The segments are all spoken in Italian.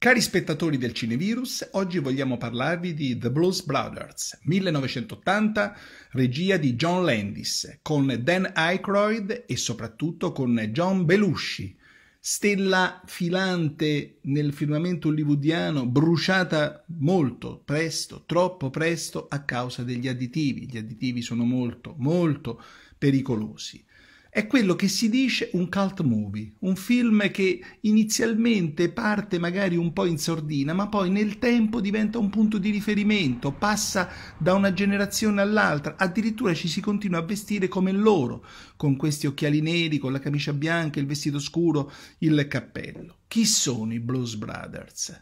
Cari spettatori del Cinevirus, oggi vogliamo parlarvi di The Blues Brothers, 1980, regia di John Landis, con Dan Aykroyd e soprattutto con John Belushi, stella filante nel firmamento hollywoodiano, bruciata molto presto, troppo presto, a causa degli additivi. Gli additivi sono molto, molto pericolosi. È quello che si dice un cult movie, un film che inizialmente parte magari un po' in sordina, ma poi nel tempo diventa un punto di riferimento, passa da una generazione all'altra, addirittura ci si continua a vestire come loro, con questi occhiali neri, con la camicia bianca, il vestito scuro, il cappello. Chi sono i Blues Brothers?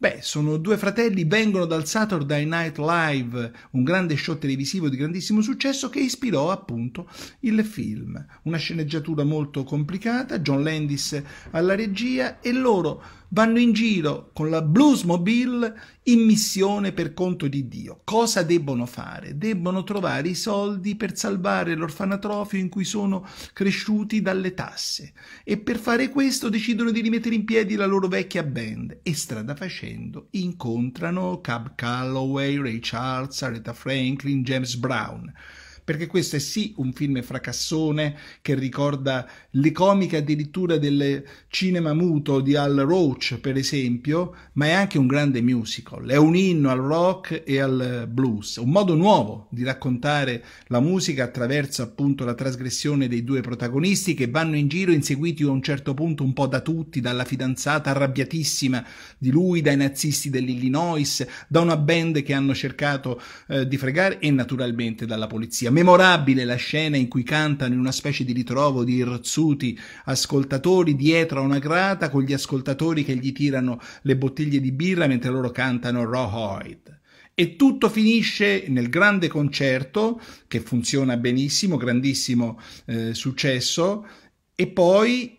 Beh, sono due fratelli, vengono dal Saturday Night Live, un grande show televisivo di grandissimo successo che ispirò appunto il film. Una sceneggiatura molto complicata, John Landis alla regia e loro vanno in giro con la Bluesmobile in missione per conto di Dio. Cosa debbono fare? Debbono trovare i soldi per salvare l'orfanatrofio in cui sono cresciuti dalle tasse e per fare questo decidono di rimettere in piedi la loro vecchia band e strada facendo facendo incontrano Cab Calloway, Ray Charles, Aretha Franklin, James Brown, perché questo è sì un film fracassone che ricorda le comiche addirittura del cinema muto di Al Roach, per esempio, ma è anche un grande musical, è un inno al rock e al blues, un modo nuovo di raccontare la musica attraverso appunto la trasgressione dei due protagonisti che vanno in giro inseguiti a un certo punto un po' da tutti, dalla fidanzata arrabbiatissima di lui, dai nazisti dell'Illinois, da una band che hanno cercato eh, di fregare e naturalmente dalla polizia Memorabile la scena in cui cantano in una specie di ritrovo di irzuti ascoltatori dietro a una grata con gli ascoltatori che gli tirano le bottiglie di birra mentre loro cantano Rawhide. E tutto finisce nel grande concerto che funziona benissimo, grandissimo eh, successo, e poi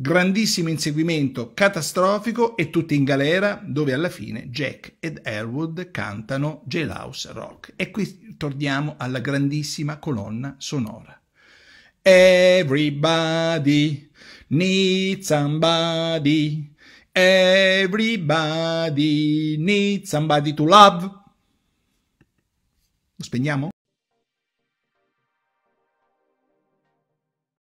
grandissimo inseguimento catastrofico e tutti in galera dove alla fine Jack ed Elwood cantano Jailhouse Rock. E qui torniamo alla grandissima colonna sonora. Everybody needs somebody, everybody needs somebody to love. Lo spegniamo?